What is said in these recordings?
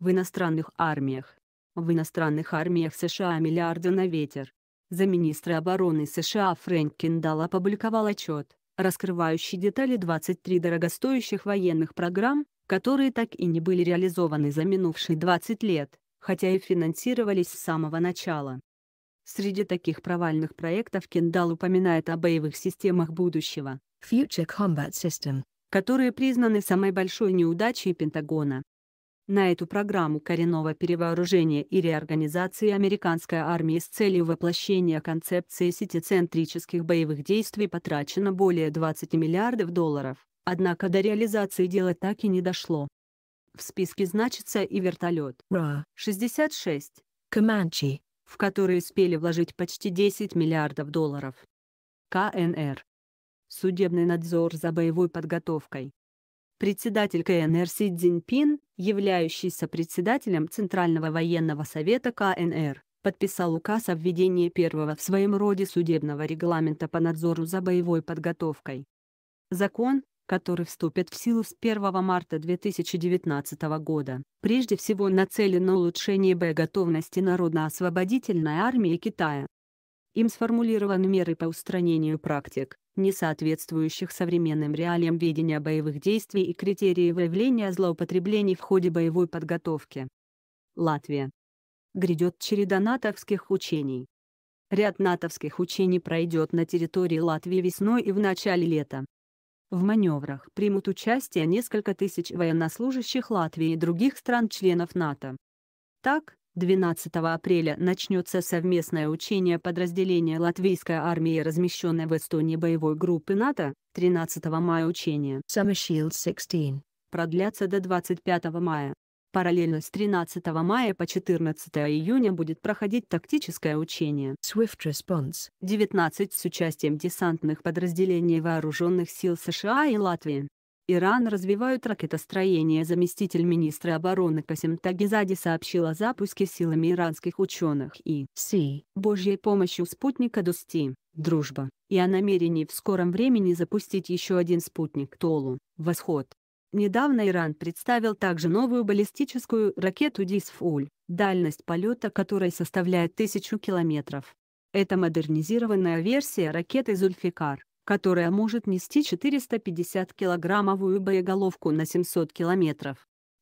в иностранных армиях. В иностранных армиях США миллиарды на ветер. Замминистра обороны США Фрэнк Кендалл опубликовал отчет, раскрывающий детали 23 дорогостоящих военных программ, которые так и не были реализованы за минувшие 20 лет, хотя и финансировались с самого начала. Среди таких провальных проектов Кендалл упоминает о боевых системах будущего Future Combat System, которые признаны самой большой неудачей Пентагона на эту программу коренного перевооружения и реорганизации американской армии с целью воплощения концепции сетицентрических боевых действий потрачено более 20 миллиардов долларов, однако до реализации дела так и не дошло. В списке значится и вертолет Ра-66 Comanche, в который успели вложить почти 10 миллиардов долларов. КНР. Судебный надзор за боевой подготовкой. Председатель КНР Си Цзиньпин, являющийся председателем Центрального военного совета КНР, подписал указ о введении первого в своем роде судебного регламента по надзору за боевой подготовкой. Закон, который вступит в силу с 1 марта 2019 года, прежде всего нацелен на улучшение боеготовности Народно-освободительной армии Китая. Им сформулированы меры по устранению практик, не соответствующих современным реалиям ведения боевых действий и критерии выявления злоупотреблений в ходе боевой подготовки. Латвия. Грядет череда натовских учений. Ряд натовских учений пройдет на территории Латвии весной и в начале лета. В маневрах примут участие несколько тысяч военнослужащих Латвии и других стран-членов НАТО. Так, 12 апреля начнется совместное учение подразделения латвийской армии, размещенной в Эстонии боевой группы НАТО, 13 мая учение Summer Shield 16 продлятся до 25 мая. Параллельно с 13 мая по 14 июня будет проходить тактическое учение Swift Response 19 с участием десантных подразделений Вооруженных сил США и Латвии. Иран развивают ракетостроение. Заместитель министра обороны Касим Тагизади сообщил о запуске силами иранских ученых и Си Божьей помощью спутника Дусти «Дружба» и о намерении в скором времени запустить еще один спутник Толу «Восход». Недавно Иран представил также новую баллистическую ракету «Дисфуль», дальность полета которой составляет тысячу километров. Это модернизированная версия ракеты «Зульфикар», которая может нести 450-килограммовую боеголовку на 700 километров.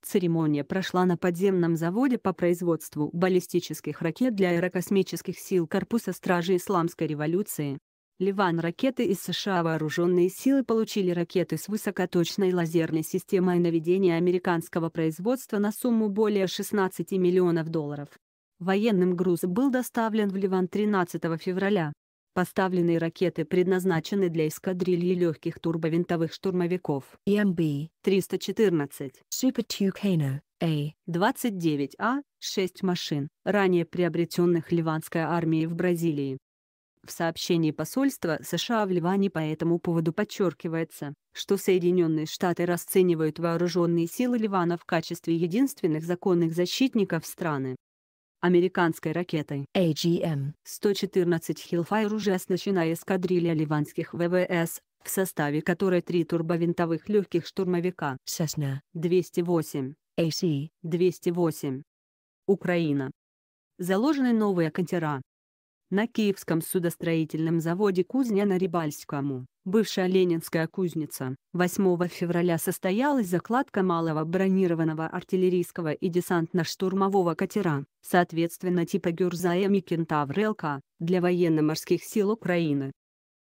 Церемония прошла на подземном заводе по производству баллистических ракет для аэрокосмических сил Корпуса Стражи Исламской революции. Ливан ракеты из США Вооруженные силы получили ракеты с высокоточной лазерной системой наведения американского производства на сумму более 16 миллионов долларов. Военным груз был доставлен в Ливан 13 февраля. Поставленные ракеты предназначены для эскадрильи легких турбовинтовых штурмовиков EMB-314 Super Tucano a 29 a 6 машин, ранее приобретенных ливанской армией в Бразилии. В сообщении посольства США в Ливане по этому поводу подчеркивается, что Соединенные Штаты расценивают вооруженные силы Ливана в качестве единственных законных защитников страны американской ракетой AGM-114 Hellfire уже оснащена эскадрилья ливанских ВВС, в составе которой три турбовинтовых легких штурмовика Cessna 208, AC 208. Украина. Заложены новые катера, на Киевском судостроительном заводе «Кузня» на Рибальскому, бывшая Ленинская кузница. 8 февраля состоялась закладка малого бронированного артиллерийского и десантно-штурмового катера, соответственно типа «Гюрзаем» и «Кентавр ЛК», для военно-морских сил Украины.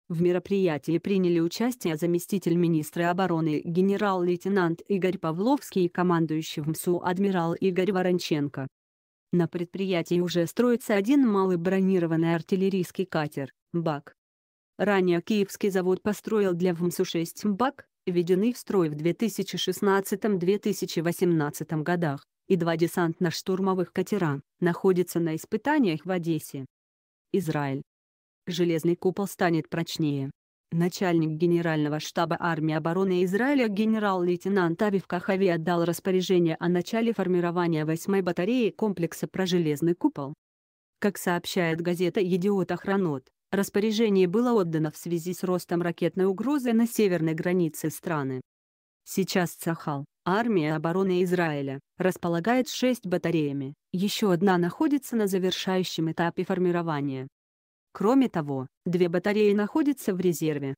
В мероприятии приняли участие заместитель министра обороны генерал-лейтенант Игорь Павловский и командующий МСУ адмирал Игорь Воронченко. На предприятии уже строится один малый бронированный артиллерийский катер «Бак». Ранее Киевский завод построил для ВМСУ-6 «Бак», введенный в строй в 2016-2018 годах, и два десантно-штурмовых катера, находятся на испытаниях в Одессе. Израиль. Железный купол станет прочнее. Начальник Генерального штаба армии обороны Израиля генерал-лейтенант Авив Кахави отдал распоряжение о начале формирования 8-й батареи комплекса про железный купол. Как сообщает газета «Идиот Охранот», распоряжение было отдано в связи с ростом ракетной угрозы на северной границе страны. Сейчас Цахал, армия обороны Израиля, располагает шесть батареями, еще одна находится на завершающем этапе формирования. Кроме того, две батареи находятся в резерве.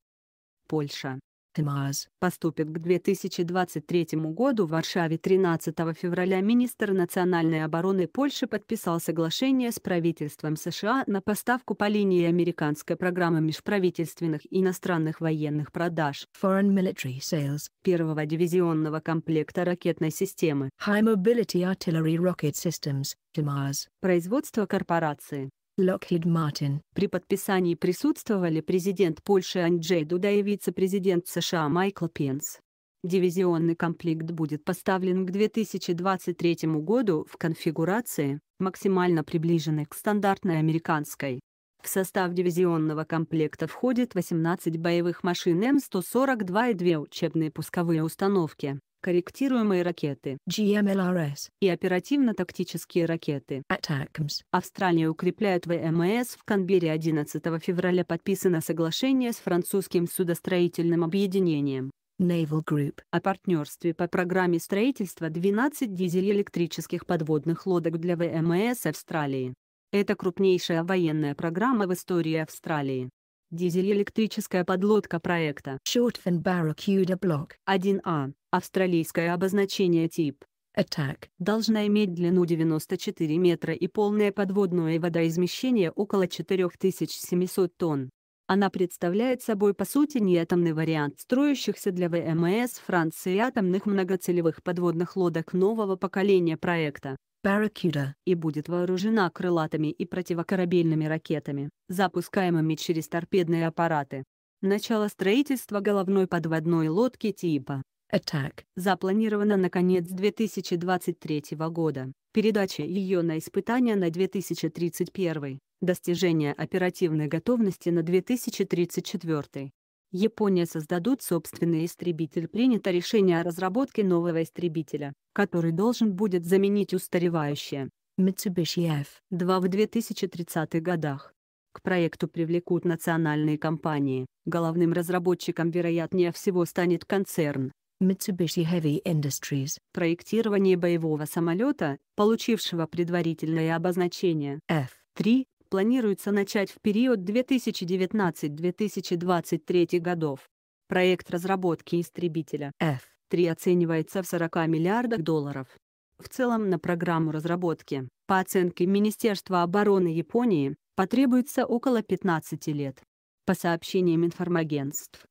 Польша. ТМАЗ поступит к 2023 году в Варшаве 13 февраля министр национальной обороны Польши подписал соглашение с правительством США на поставку по линии американской программы межправительственных иностранных военных продаж Foreign Military Sales первого дивизионного комплекта ракетной системы High Mobility Artillery Rocket Systems ТМАЗ производства корпорации Локхид Мартин. При подписании присутствовали президент Польши Анджей Дуда и вице-президент США Майкл Пенс. Дивизионный комплект будет поставлен к 2023 году в конфигурации, максимально приближенной к стандартной американской. В состав дивизионного комплекта входит 18 боевых машин М142 и 2 учебные пусковые установки корректируемые ракеты GMLRS и оперативно-тактические ракеты ATACMS. Австралия укрепляет ВМС в Канберре 11 февраля подписано соглашение с французским судостроительным объединением Naval Group о партнерстве по программе строительства 12 дизель-электрических подводных лодок для ВМС Австралии. Это крупнейшая военная программа в истории Австралии. Дизель-электрическая подлодка проекта. Short fin Barracuda Block. 1 a а. Австралийское обозначение тип. Attack. Должна иметь длину 94 метра и полное подводное водоизмещение около 4700 тонн. Она представляет собой по сути неатомный вариант строящихся для ВМС Франции атомных многоцелевых подводных лодок нового поколения проекта. Barracuda и будет вооружена крылатыми и противокорабельными ракетами, запускаемыми через торпедные аппараты. Начало строительства головной подводной лодки типа Attack запланировано на конец 2023 года, передача ее на испытания на 2031. Достижение оперативной готовности на 2034. Япония создадут собственный истребитель. Принято решение о разработке нового истребителя, который должен будет заменить устаревающее Mitsubishi F-2 в 2030-х годах. К проекту привлекут национальные компании. Головным разработчиком, вероятнее всего, станет концерн. Mitsubishi Heavy Industries. Проектирование боевого самолета, получившего предварительное обозначение F-3, планируется начать в период 2019-2023 годов. Проект разработки истребителя F-3 оценивается в 40 миллиардах долларов. В целом на программу разработки, по оценке Министерства обороны Японии, потребуется около 15 лет. По сообщениям информагентств,